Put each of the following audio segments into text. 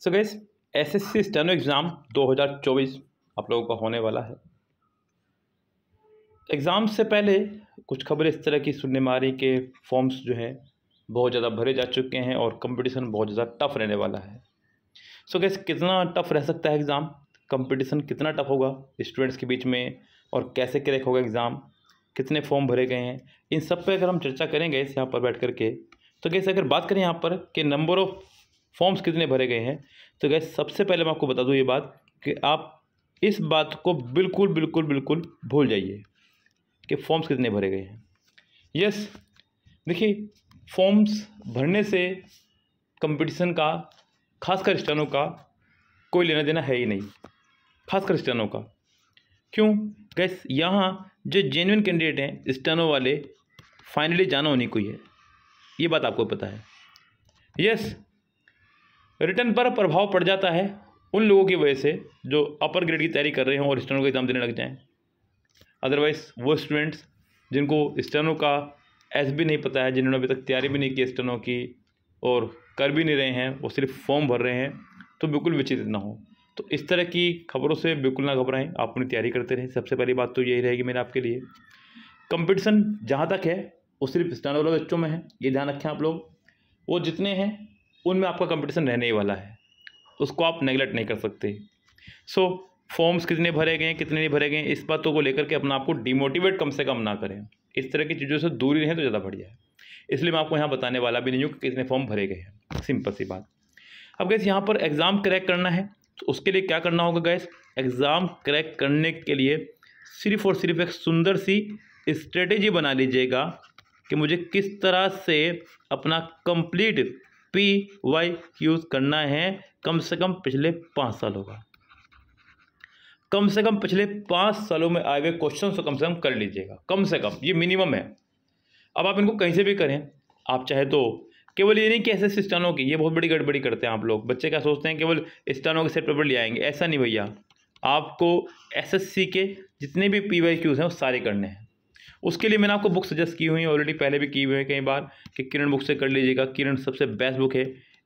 सो guys S S C steno exam 2024 आप लोगों का होने वाला है एग्ज़ाम से पहले कुछ खबरें इस तरह की सुनने मारी के फॉर्म्स जो हैं बहुत ज़्यादा भरे जा चुके हैं और कंपटीशन बहुत ज़्यादा टफ रहने वाला है सो so गैस कितना टफ रह सकता है एग्ज़ाम कंपटीशन कितना टफ होगा स्टूडेंट्स के बीच में और कैसे क्रैक होगा एग्ज़ाम कितने फॉर्म भरे गए हैं इन सब पे अगर हम चर्चा करेंगे इस यहाँ पर बैठ करके तो कैसे अगर बात करें यहाँ पर कि नंबर ऑफ़ फॉर्म्स कितने भरे गए हैं तो गैस सबसे पहले मैं आपको बता दूँ ये बात कि आप इस बात को बिल्कुल बिल्कुल बिल्कुल भूल जाइए कि फॉर्म्स कितने भरे गए हैं यस देखिए फॉर्म्स भरने से कंपटीशन का खासकर स्टैनों का कोई लेना देना है ही नहीं खासकर स्टैनों का क्यों गैस यहाँ जो जेन्यन कैंडिडेट हैं स्टैनों वाले फाइनली जाना उन्हीं को ही है ये बात आपको पता है यस रिटर्न पर प्रभाव पड़ जाता है उन लोगों की वजह से जो अपर ग्रेड की तैयारी कर रहे हैं और स्टर्नों का एग्ज़ाम देने लग जाएं अदरवाइज़ वो स्टूडेंट्स जिनको स्टर्नो का एस भी नहीं पता है जिन्होंने अभी तक तैयारी भी नहीं की स्टर्नों की और कर भी नहीं रहे हैं वो सिर्फ फॉर्म भर रहे हैं तो बिल्कुल विचलित ना हो तो इस तरह की खबरों से बिल्कुल ना घबराएं आप अपनी तैयारी करते रहें सबसे पहली बात तो यही रहेगी मेरे आपके लिए कंपटीशन जहाँ तक है वो सिर्फ स्टैंडर्ड वाले बच्चों में है ये ध्यान रखें आप लोग वो जितने हैं उनमें आपका कंपटीशन रहने ही वाला है उसको आप नेगलेक्ट नहीं कर सकते सो फॉर्म्स कितने भरे गए हैं कितने नहीं भरे गए इस बातों को लेकर के अपना आपको डिमोटिवेट कम से कम ना करें इस तरह की चीज़ों से दूरी रहें तो ज़्यादा बढ़िया है इसलिए मैं आपको यहाँ बताने वाला भी नहीं हूँ कि कितने फॉर्म भरे गए हैं सिंपल सी बात अब गैस यहाँ पर एग्ज़ाम क्रैक करना है तो उसके लिए क्या करना होगा गैस एग्ज़ाम क्रैक करने के लिए सिर्फ और सिर्फ एक सुंदर सी स्ट्रेटेजी बना लीजिएगा कि मुझे किस तरह से अपना कंप्लीट पी वाई यूज़ करना है कम से कम पिछले पाँच सालों का कम से कम पिछले पाँच सालों में आए हुए क्वेश्चन को कम से कम कर लीजिएगा कम से कम ये मिनिमम है अब आप इनको कहीं से भी करें आप चाहे तो केवल ये नहीं कि ऐसे स्टानों की ये बहुत बड़ी गड़बड़ी करते हैं आप लोग बच्चे क्या सोचते हैं केवल स्टानों के सेट पेपर ले आएंगे ऐसा नहीं भैया आपको एसएससी के जितने भी पी वाई क्यूज़ हैं वो सारे करने हैं उसके लिए मैंने आपको बुक सजेस्ट की हुई है ऑलरेडी पहले भी की हुई है कई बार कि किरण बुक से कर लीजिएगा किरण सबसे बेस्ट बुक है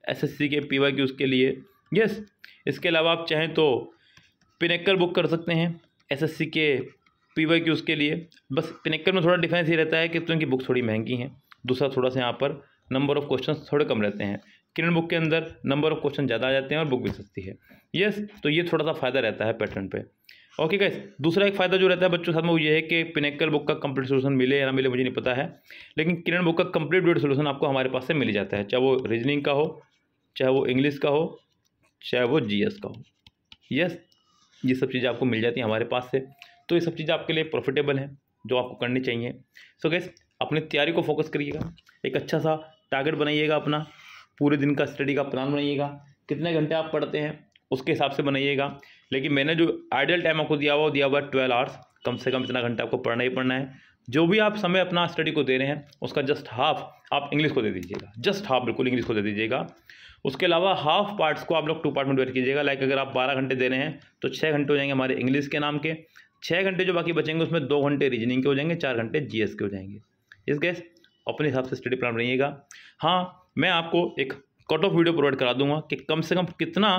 एसएससी के वाई की उसके लिए यस इसके अलावा आप चाहें तो पिनेक्कर बुक कर सकते हैं एसएससी के वाई की उसके लिए बस पिनेक्कर में थोड़ा डिफरेंस ये रहता है कि तो बुक थोड़ी महंगी हैं दूसरा थोड़ा सा यहाँ पर नंबर ऑफ क्वेश्चन थोड़े कम रहते हैं किरण बुक के अंदर नंबर ऑफ क्वेश्चन ज़्यादा आ जाते हैं और बुक भी सस्ती है यस तो ये थोड़ा सा फ़ायदा रहता है पैटर्न पर ओके गैस दूसरा एक फ़ायदा जो रहता है बच्चों के साथ में वो ये है कि पिनेकल बुक का कंप्लीट सोल्यूशन मिले या ना मिले मुझे नहीं पता है लेकिन किरण बुक का कंप्लीट वेड सोल्यूशन आपको हमारे पास से मिल जाता है चाहे वो रीजनिंग का हो चाहे वो इंग्लिश का हो चाहे वो जी का हो यस ये सब चीज़ें आपको मिल जाती हैं हमारे पास से तो ये सब चीज़ें आपके लिए प्रॉफिटेबल हैं जो आपको करनी चाहिए सो गैस अपनी तैयारी को फोकस करिएगा एक अच्छा सा टारगेट बनाइएगा अपना पूरे दिन का स्टडी का प्लान बनाइएगा कितने घंटे आप पढ़ते हैं उसके हिसाब से बनाइएगा लेकिन मैंने जो आइडियल टाइम आपको दिया हुआ वो दिया हुआ है ट्वेल्व आवर्स कम से कम इतना घंटा आपको पढ़ना ही पढ़ना है जो भी आप समय अपना स्टडी को दे रहे हैं उसका जस्ट हाफ आप इंग्लिश को दे दीजिएगा जस्ट हाफ बिल्कुल इंग्लिश को दे दीजिएगा उसके अलावा हाफ पार्ट्स को आप लोग टू पार्ट में डिवाइड कीजिएगा लाइक अगर आप बारह घंटे दे रहे हैं तो छः घंटे हो जाएंगे हमारे इंग्लिश के नाम के छः घंटे जो बाकी बचेंगे उसमें दो घंटे रीजनिंग के हो जाएंगे चार घंटे जी के हो जाएंगे इस गैस अपने हिसाब से स्टडी प्लान रहिएगा हाँ मैं आपको एक कट ऑफ वीडियो प्रोवाइड करा दूंगा कि कम से कम कितना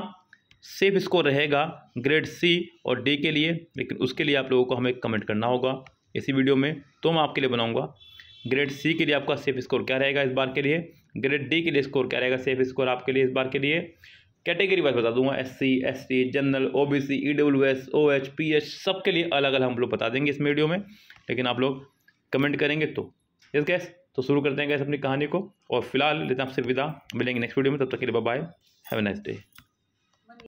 सेफ स्कोर रहेगा ग्रेड सी और डी के लिए लेकिन उसके लिए आप लोगों को हमें कमेंट करना होगा इसी वीडियो में तो मैं आपके लिए बनाऊंगा ग्रेड सी के लिए आपका सेफ स्कोर क्या रहेगा इस बार के लिए ग्रेड डी के लिए स्कोर क्या रहेगा सेफ स्कोर आपके लिए इस बार के लिए कैटेगरी वाइज बता दूंगा S C S T general O B C E W S O H P H सब के लिए अलग अलग हम लोग बता देंगे इस वीडियो में लेकिन आप लोग कमेंट करेंगे तो यस गैस तो शुरू करते हैं गैस अपनी कहानी को और फिलहाल लेते हैं आपसे विदा मिलेंगे नेक्स्ट वीडियो में तब तक के लिए bye have a nice day